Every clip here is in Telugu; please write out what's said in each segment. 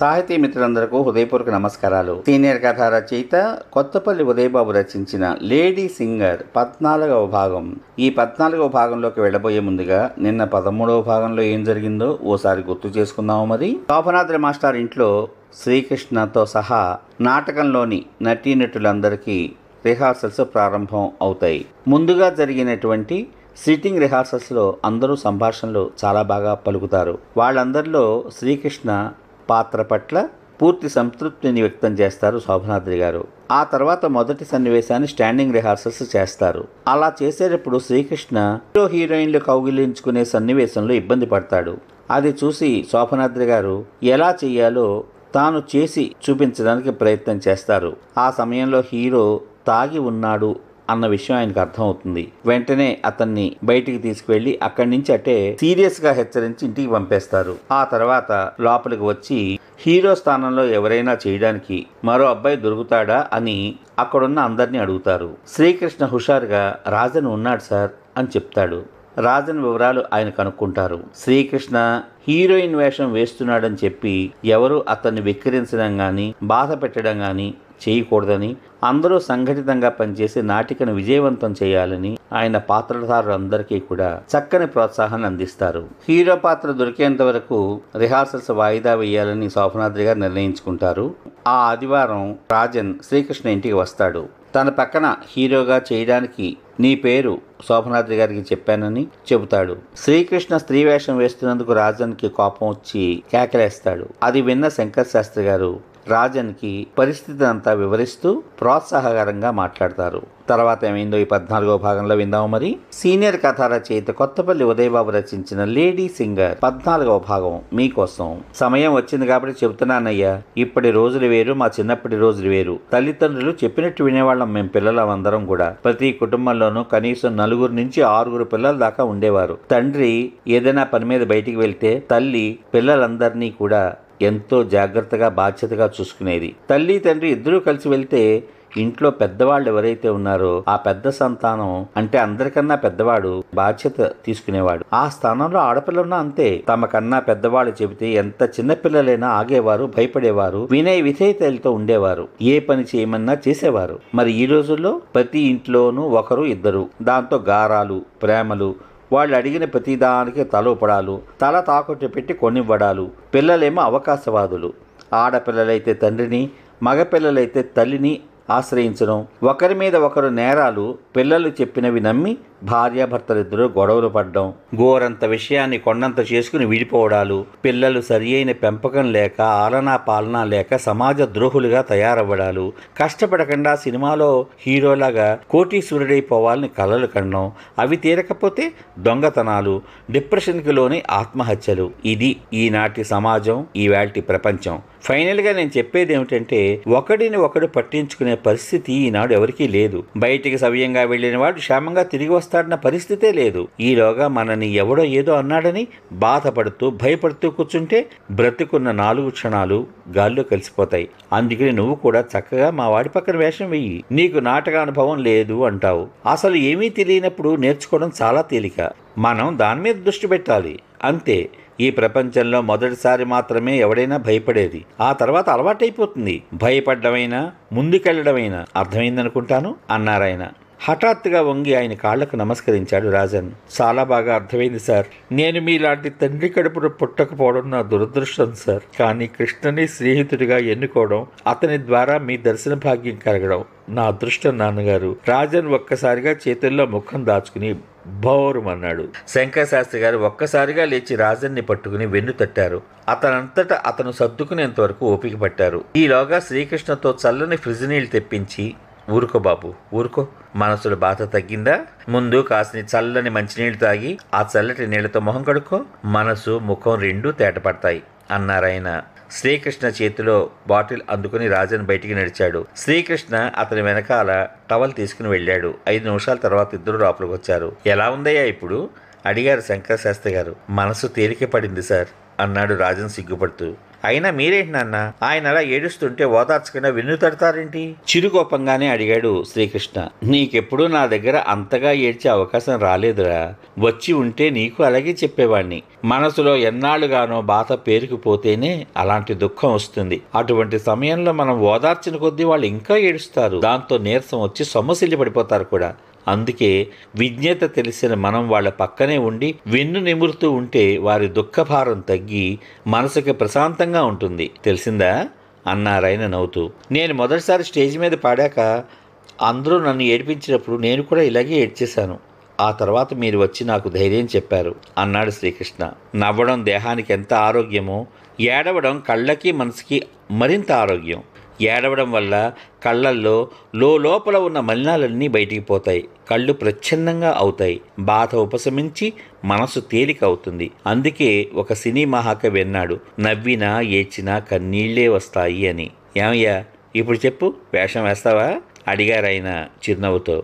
సాహితీ మిత్రులందరకు హృదయపూర్వక నమస్కారాలు సీనియర్ కథ రచయిత కొత్తపల్లి ఉదయబాబు రచించిన లేడీ సింగర్ పద్నాలుగవ భాగం ఈ పద్నాలుగవ భాగంలోకి వెళ్ళబోయే ముందుగా నిన్న పదమూడవ భాగంలో ఏం జరిగిందో ఓసారి గుర్తు చేసుకుందాము మరి శోభనాద్రి మాస్టర్ ఇంట్లో శ్రీకృష్ణతో సహా నాటకంలోని నటీనటులందరికీ రిహార్సల్స్ ప్రారంభం అవుతాయి ముందుగా జరిగినటువంటి సిట్టింగ్ రిహార్సల్స్లో అందరూ సంభాషణలు చాలా బాగా పలుకుతారు వాళ్ళందరిలో శ్రీకృష్ణ పాత్ర పట్ల పూర్తి సంతృప్తిని వ్యక్తం చేస్తారు శోభనాద్రి గారు ఆ తర్వాత మొదటి సన్నివేశాన్ని స్టాండింగ్ రిహార్సల్స్ చేస్తారు అలా చేసేటప్పుడు శ్రీకృష్ణ హీరో హీరోయిన్లు కౌగిలించుకునే సన్నివేశంలో ఇబ్బంది పడతాడు అది చూసి శోభనాద్రి గారు ఎలా చేయాలో తాను చేసి చూపించడానికి ప్రయత్నం చేస్తారు ఆ సమయంలో హీరో తాగి ఉన్నాడు అన్న విషయం ఆయనకు అర్థమవుతుంది వెంటనే అతన్ని బయటికి తీసుకువెళ్లి అక్కడి నుంచి అటే సీరియస్ గా హెచ్చరించి ఇంటికి పంపేస్తారు ఆ తర్వాత లోపలికి వచ్చి హీరో స్థానంలో ఎవరైనా చేయడానికి మరో అబ్బాయి దొరుకుతాడా అని అక్కడున్న అందరినీ అడుగుతారు శ్రీకృష్ణ హుషారుగా రాజన్ ఉన్నాడు సార్ అని చెప్తాడు రాజన్ వివరాలు ఆయన కనుక్కుంటారు శ్రీకృష్ణ హీరోయిన్ వేషం వేస్తున్నాడని చెప్పి ఎవరు అతన్ని వెక్కిరించడం కానీ బాధ పెట్టడం కానీ చేయకూడదని అందరూ సంఘటితంగా పనిచేసి నాటికను విజయవంతం చేయాలని ఆయన పాత్రధారులందరికీ కూడా చక్కని ప్రోత్సాహాన్ని అందిస్తారు హీరో పాత్ర దొరికేంత వరకు రిహార్సల్స్ వాయిదా వేయాలని శోభనాద్రి గారు నిర్ణయించుకుంటారు ఆ ఆదివారం రాజన్ శ్రీకృష్ణ ఇంటికి వస్తాడు తన పక్కన హీరోగా చేయడానికి నీ పేరు శోభనాద్రి గారికి చెప్పానని చెబుతాడు శ్రీకృష్ణ స్త్రీ వేషం వేస్తున్నందుకు రాజన్కి కోపం వచ్చి కేకలేస్తాడు అది విన్న శంకర్ శాస్త్రి గారు రాజన్కి పరిస్థితి అంతా వివరిస్తూ ప్రోత్సాహకరంగా మాట్లాడతారు తర్వాత ఏమైందో ఈ పద్నాలుగో భాగంలో విందాము మరి సీనియర్ కథ రచయిత కొత్తపల్లి ఉదయబాబు రచించిన లేడీ సింగర్ పద్నాలుగవ భాగం మీకోసం సమయం వచ్చింది కాబట్టి చెబుతున్నానయ్యా ఇప్పటి రోజులు వేరు మా చిన్నప్పటి రోజులు వేరు తల్లిదండ్రులు చెప్పినట్టు వినేవాళ్ళం మేము పిల్లలం అందరం కూడా ప్రతి కుటుంబంలోనూ కనీసం నలుగురు నుంచి ఆరుగురు పిల్లల దాకా ఉండేవారు తండ్రి ఏదైనా పని మీద బయటికి వెళ్తే తల్లి పిల్లలందరినీ కూడా ఎంతో జాగ్రత్తగా బాధ్యతగా చూసుకునేది తల్లి తండ్రి ఇద్దరూ కలిసి వెళ్తే ఇంట్లో పెద్దవాళ్ళు ఎవరైతే ఉన్నారో ఆ పెద్ద సంతానం అంటే అందరికన్నా పెద్దవాడు బాధ్యత తీసుకునేవాడు ఆ స్థానంలో ఆడపిల్లన్నా అంతే తమ కన్నా పెద్దవాళ్ళు చెబితే ఎంత చిన్నపిల్లలైనా ఆగేవారు భయపడేవారు వినయ విధేయతలతో ఉండేవారు ఏ పని చేయమన్నా చేసేవారు మరి ఈ రోజుల్లో ప్రతి ఇంట్లోనూ ఒకరు ఇద్దరు దాంతో గారాలు ప్రేమలు వాళ్ళు అడిగిన ప్రతిదానికి తలోపడాలు తల తాకట్టు పెట్టి కొనివ్వడాలు పిల్లలేమో అవకాశవాదులు ఆడపిల్లలైతే తండ్రిని మగపిల్లలైతే తల్లిని ఆశ్రయించడం ఒకరి మీద ఒకరు నేరాలు పిల్లలు చెప్పినవి నమ్మి భార్యాభర్తలిద్దరూ గొడవలు పడ్డం గోరంత విషయాన్ని కొండంత చేసుకుని విడిపోవడాలు పిల్లలు సరి అయిన పెంపకం లేక ఆలనా పాలన లేక సమాజ ద్రోహులుగా తయారవ్వడాలు కష్టపడకుండా సినిమాలో హీరోలాగా కోటీశ్వరుడైపోవాలని కలలు కండం అవి తీరకపోతే దొంగతనాలు డిప్రెషన్కి లోని ఆత్మహత్యలు ఇది ఈనాటి సమాజం ఈవేళటి ప్రపంచం ఫైనల్గా నేను చెప్పేది ఏమిటంటే ఒకడిని ఒకడు పట్టించుకునే పరిస్థితి ఈనాడు ఎవరికీ లేదు బయటికి సవ్యంగా వెళ్ళిన వాడు క్షేమంగా తిరిగి వస్తాడు వస్తాడన్న పరిస్థితే లేదు ఈలోగా మనని ఎవడో ఏదో అన్నాడని బాధపడుతూ భయపడుతూ కూర్చుంటే బ్రతుకున్న నాలుగు క్షణాలు గాల్లో కలిసిపోతాయి అందుకని నువ్వు కూడా చక్కగా మా వాడి పక్కన వేషం వెయ్యి నీకు నాటక అనుభవం లేదు అంటావు అసలు ఏమీ తెలియనప్పుడు నేర్చుకోవడం చాలా తేలిక మనం దాని మీద దృష్టి పెట్టాలి అంతే ఈ ప్రపంచంలో మొదటిసారి మాత్రమే ఎవడైనా భయపడేది ఆ తర్వాత అలవాటైపోతుంది భయపడ్డమైనా ముందుకెళ్లడమైనా అర్థమైందనుకుంటాను అన్నారాయన హఠాత్తుగా వంగి ఆయన కాళ్లకు నమస్కరించాడు రాజన్ చాలా బాగా అర్థమైంది సార్ నేను మీలాంటి తండ్రి కడుపును పుట్టకపోవడం నా దురదృష్టం సార్ కానీ కృష్ణని స్నేహితుడిగా ఎన్నుకోవడం అతని ద్వారా మీ దర్శన భాగ్యం కలగడం నా అదృష్టం నాన్నగారు రాజన్ ఒక్కసారిగా చేతుల్లో ముఖం దాచుకుని భౌరమన్నాడు శంకర శాస్త్రి గారు ఒక్కసారిగా లేచి రాజన్ని పట్టుకుని వెన్ను తట్టారు అతనంతట అతను సర్దుకునేంత వరకు ఓపిక పట్టారు ఈలోగా శ్రీకృష్ణతో చల్లని నీళ్లు తెప్పించి ఊరుకో బాబు ఊరుకో మనసుల బాధ తగ్గిందా ముందు కాసిని చల్లని మంచినీళ్లు తాగి ఆ చల్లటి నీళ్లతో మొహం కడుక్కో మనసు ముఖం రెండూ తేటపడతాయి అన్నారాయన శ్రీకృష్ణ చేతిలో బాటిల్ అందుకుని రాజన్ బయటికి నడిచాడు శ్రీకృష్ణ అతని వెనకాల టవల్ తీసుకుని వెళ్ళాడు ఐదు నిమిషాల తర్వాత ఇద్దరు లోపలికి వచ్చారు ఎలా ఉందయ్యా ఇప్పుడు అడిగారు శంకర శాస్త్రి గారు మనసు తేలిక పడింది సార్ అన్నాడు రాజన్ సిగ్గుపడుతూ అయినా మీరేంటి నాన్న ఆయన అలా ఏడుస్తుంటే ఓదార్చకుండా విన్ను తడతారేంటి చిరుకోపంగానే అడిగాడు శ్రీకృష్ణ నీకెప్పుడు నా దగ్గర అంతగా ఏడ్చే అవకాశం రాలేదురా వచ్చి ఉంటే నీకు అలాగే చెప్పేవాణ్ణి మనసులో ఎన్నాళ్ళుగానో బాధ పేరుకుపోతేనే అలాంటి దుఃఖం వస్తుంది అటువంటి సమయంలో మనం ఓదార్చిన కొద్దీ వాళ్ళు ఇంకా ఏడుస్తారు దాంతో నీరసం వచ్చి సొమ్మసిల్లి పడిపోతారు కూడా అందుకే విజ్ఞత తెలిసిన మనం వాళ్ళ పక్కనే ఉండి వెన్ను నిమురుతూ ఉంటే వారి దుఃఖభారం తగ్గి మనసుకి ప్రశాంతంగా ఉంటుంది తెలిసిందా అన్నారాయన నవ్వుతూ నేను మొదటిసారి స్టేజ్ మీద పాడాక అందరూ నన్ను ఏడిపించినప్పుడు నేను కూడా ఇలాగే ఏడ్చేశాను ఆ తర్వాత మీరు వచ్చి నాకు ధైర్యం చెప్పారు అన్నాడు శ్రీకృష్ణ నవ్వడం దేహానికి ఎంత ఆరోగ్యమో ఏడవడం కళ్ళకి మనసుకి మరింత ఆరోగ్యం ఏడవడం వల్ల కళ్ళల్లో లో లోపల ఉన్న మలినాలన్నీ బయటికి పోతాయి కళ్ళు ప్రచ్ఛన్నంగా అవుతాయి బాధ ఉపశమించి మనసు తేలిక అవుతుంది అందుకే ఒక సినీ మహాకవి అన్నాడు నవ్వినా ఏడ్చినా కన్నీళ్లే వస్తాయి అని ఏమయ్యా ఇప్పుడు చెప్పు వేషం వేస్తావా అడిగారాయన చిరునవ్వుతో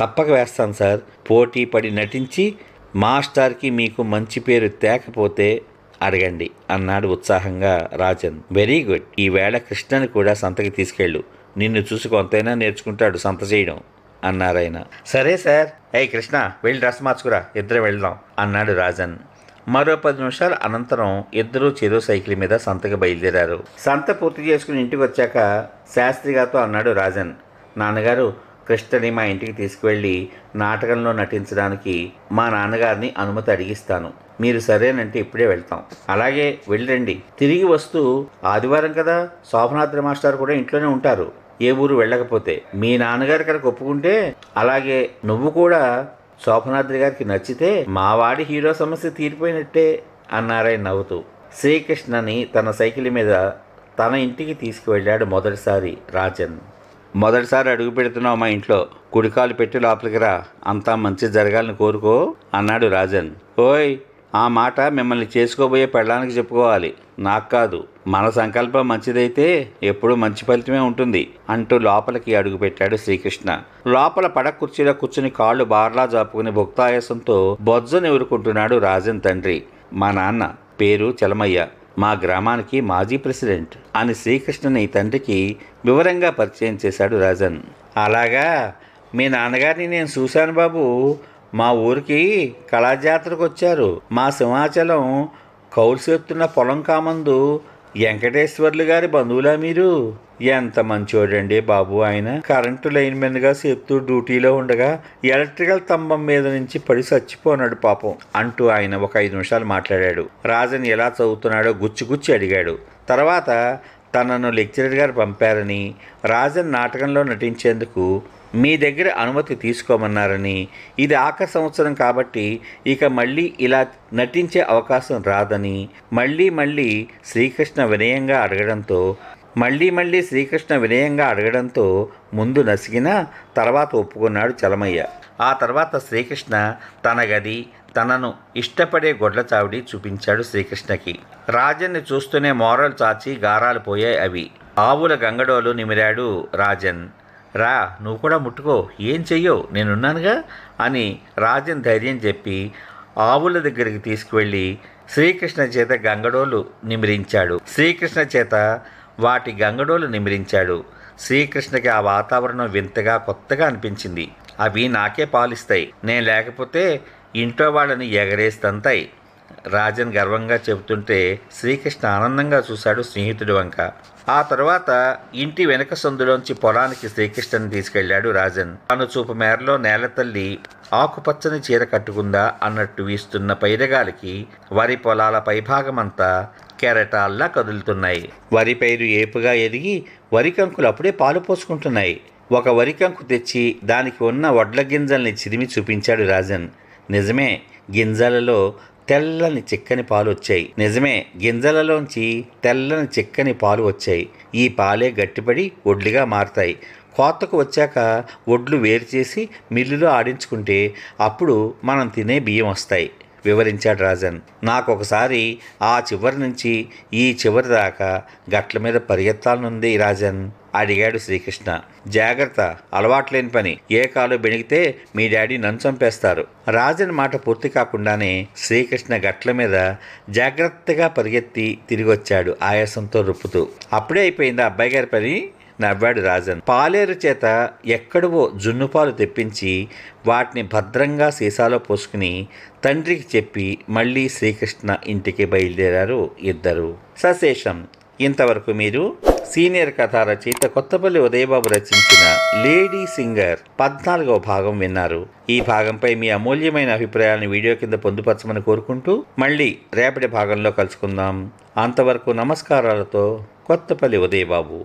తప్పక వేస్తాను సార్ పోటీ పడి నటించి మాస్టార్కి మీకు మంచి పేరు తేకపోతే అడగండి అన్నాడు ఉత్సాహంగా రాజన్ వెరీ గుడ్ ఈవేళ కృష్ణని కూడా సంతకి తీసుకెళ్ళు నిన్ను చూసి కొంతైనా నేర్చుకుంటాడు సంత చేయడం అన్నారాయన సరే సార్ ఏయ్ కృష్ణ వెళ్ళి డ్రెస్ మార్చుకురా ఇద్దరు వెళ్దాం అన్నాడు రాజన్ మరో పది నిమిషాల అనంతరం ఇద్దరూ చెరువు సైకిల్ మీద సంతకు బయలుదేరారు సంత పూర్తి చేసుకుని ఇంటికి వచ్చాక శాస్త్రి గారితో అన్నాడు రాజన్ నాన్నగారు కృష్ణని మా ఇంటికి తీసుకువెళ్ళి నాటకంలో నటించడానికి మా నాన్నగారిని అనుమతి అడిగిస్తాను మీరు సరేనంటే ఇప్పుడే వెళ్తాం అలాగే వెళ్ళండి తిరిగి వస్తూ ఆదివారం కదా శోభనాద్రి మాస్టర్ కూడా ఇంట్లోనే ఉంటారు ఏ ఊరు వెళ్ళకపోతే మీ నాన్నగారి కనుక ఒప్పుకుంటే అలాగే నువ్వు కూడా శోభనాద్రి గారికి నచ్చితే మా వాడి హీరో సమస్య తీరిపోయినట్టే అన్నారాయణ నవ్వుతూ శ్రీకృష్ణని తన సైకిల్ మీద తన ఇంటికి తీసుకువెళ్ళాడు మొదటిసారి రాజన్ మొదటిసారి అడుగు పెడుతున్నావు మా ఇంట్లో కుడికాలు పెట్టి లోపలికి రా అంతా మంచి జరగాలని కోరుకో అన్నాడు రాజన్ ఓయ్ ఆ మాట మిమ్మల్ని చేసుకోబోయే పెళ్ళానికి చెప్పుకోవాలి నాకు కాదు మన సంకల్పం మంచిదైతే ఎప్పుడూ మంచి ఫలితమే ఉంటుంది అంటూ లోపలికి అడుగుపెట్టాడు శ్రీకృష్ణ లోపల పడ కుర్చీలో కూర్చుని కాళ్ళు బార్లా జాపుకుని భుక్తాయాసంతో బొజ్జను ఎవరుకుంటున్నాడు రాజన్ తండ్రి మా నాన్న పేరు చలమయ్య మా గ్రామానికి మాజీ ప్రెసిడెంట్ అని శ్రీకృష్ణని తండ్రికి వివరంగా పరిచయం చేశాడు రాజన్ అలాగా మీ నాన్నగారిని నేను చూశాను బాబు మా ఊరికి కళాజాతరకు వచ్చారు మా సింహాచలం కౌలు పొలం కామందు వెంకటేశ్వర్లు గారి బంధువులా మీరు ఎంత మంచోడండి బాబు ఆయన కరెంటు లైన్ మీదగా చెప్తూ డ్యూటీలో ఉండగా ఎలక్ట్రికల్ స్తంభం మీద నుంచి పడి చచ్చిపోనాడు పాపం అంటూ ఆయన ఒక ఐదు నిమిషాలు మాట్లాడాడు రాజన్ ఎలా చదువుతున్నాడో గుచ్చిగుచ్చి అడిగాడు తర్వాత తనను లెక్చరర్ గారు పంపారని రాజన్ నాటకంలో నటించేందుకు మీ దగ్గర అనుమతి తీసుకోమన్నారని ఇది ఆఖరి సంవత్సరం కాబట్టి ఇక మళ్ళీ ఇలా నటించే అవకాశం రాదని మళ్ళీ మళ్ళీ శ్రీకృష్ణ వినయంగా అడగడంతో మళ్ళీ మళ్ళీ శ్రీకృష్ణ వినయంగా అడగడంతో ముందు నసిగినా తర్వాత ఒప్పుకున్నాడు చలమయ్య ఆ తర్వాత శ్రీకృష్ణ తన గది తనను ఇష్టపడే గొడ్ల చావిడి చూపించాడు శ్రీకృష్ణకి రాజన్ని చూస్తూనే మోరలు చాచి గారాలు పోయాయి అవి ఆవుల గంగడోలు నిమిరాడు రాజన్ రా నువ్వు కూడా ముట్టుకో ఏం చెయ్యో నేనున్నానుగా అని రాజన్ ధైర్యం చెప్పి ఆవుల దగ్గరికి తీసుకువెళ్ళి శ్రీకృష్ణ చేత గంగడోలు నిమిరించాడు శ్రీకృష్ణ చేత వాటి గంగడోలు నిమిరించాడు శ్రీకృష్ణకి ఆ వాతావరణం వింతగా కొత్తగా అనిపించింది అవి నాకే పాలిస్తాయి నేను లేకపోతే ఇంట్లో వాళ్ళని ఎగరేస్తంతాయి రాజన్ గర్వంగా చెబుతుంటే శ్రీకృష్ణ ఆనందంగా చూశాడు స్నేహితుడి వంక ఆ తర్వాత ఇంటి వెనక సందులోంచి పొలానికి శ్రీకృష్ణని తీసుకెళ్లాడు రాజన్ తను చూపు మేరలో నేల తల్లి ఆకుపచ్చని చీర కట్టుకుందా అన్నట్టు వీస్తున్న పైరగాలికి వరి పొలాల పైభాగమంతా కెరటాల్లా కదులుతున్నాయి వరి పైరు ఏపుగా ఎదిగి వరి కంకులు అప్పుడే పాలు పోసుకుంటున్నాయి ఒక వరి కంకు తెచ్చి దానికి ఉన్న వడ్ల గింజల్ని చిరిమి చూపించాడు రాజన్ నిజమే గింజలలో తెల్లని చిక్కని పాలు వచ్చాయి నిజమే గింజలలోంచి తెల్లని చిక్కని పాలు వచ్చాయి ఈ పాలే గట్టిపడి ఒడ్లుగా మారుతాయి కోతకు వచ్చాక ఒడ్లు వేరు చేసి మిల్లులో ఆడించుకుంటే అప్పుడు మనం తినే బియ్యం వస్తాయి వివరించాడు రాజన్ నాకు ఒకసారి ఆ చివరి నుంచి ఈ చివరి దాకా గట్ల మీద పరిగెత్తాలనుంది రాజన్ అడిగాడు శ్రీకృష్ణ జాగ్రత్త అలవాట్లేని పని ఏ కాలు బెణిగితే మీ డాడీ నన్ను చంపేస్తారు రాజన్ మాట పూర్తి కాకుండానే శ్రీకృష్ణ గట్ల మీద జాగ్రత్తగా పరిగెత్తి తిరిగొచ్చాడు ఆయాసంతో రుప్పుతూ అప్పుడే అయిపోయింది అబ్బాయి గారి పని నవ్వాడు రాజన్ పాలేరు చేత ఎక్కడవో జున్నుపాలు తెప్పించి వాటిని భద్రంగా సీసాలో పోసుకుని తండ్రికి చెప్పి మళ్ళీ శ్రీకృష్ణ ఇంటికి బయలుదేరారు ఇద్దరు సశేషం ఇంతవరకు మీరు సీనియర్ కథా రచయిత కొత్తపల్లి ఉదయబాబు రచించిన లేడీ సింగర్ పద్నాలుగవ భాగం విన్నారు ఈ భాగంపై మీ అమూల్యమైన అభిప్రాయాలను వీడియో కింద పొందుపరచమని కోరుకుంటూ మళ్ళీ రేపటి భాగంలో కలుసుకుందాం అంతవరకు నమస్కారాలతో కొత్తపల్లి ఉదయబాబు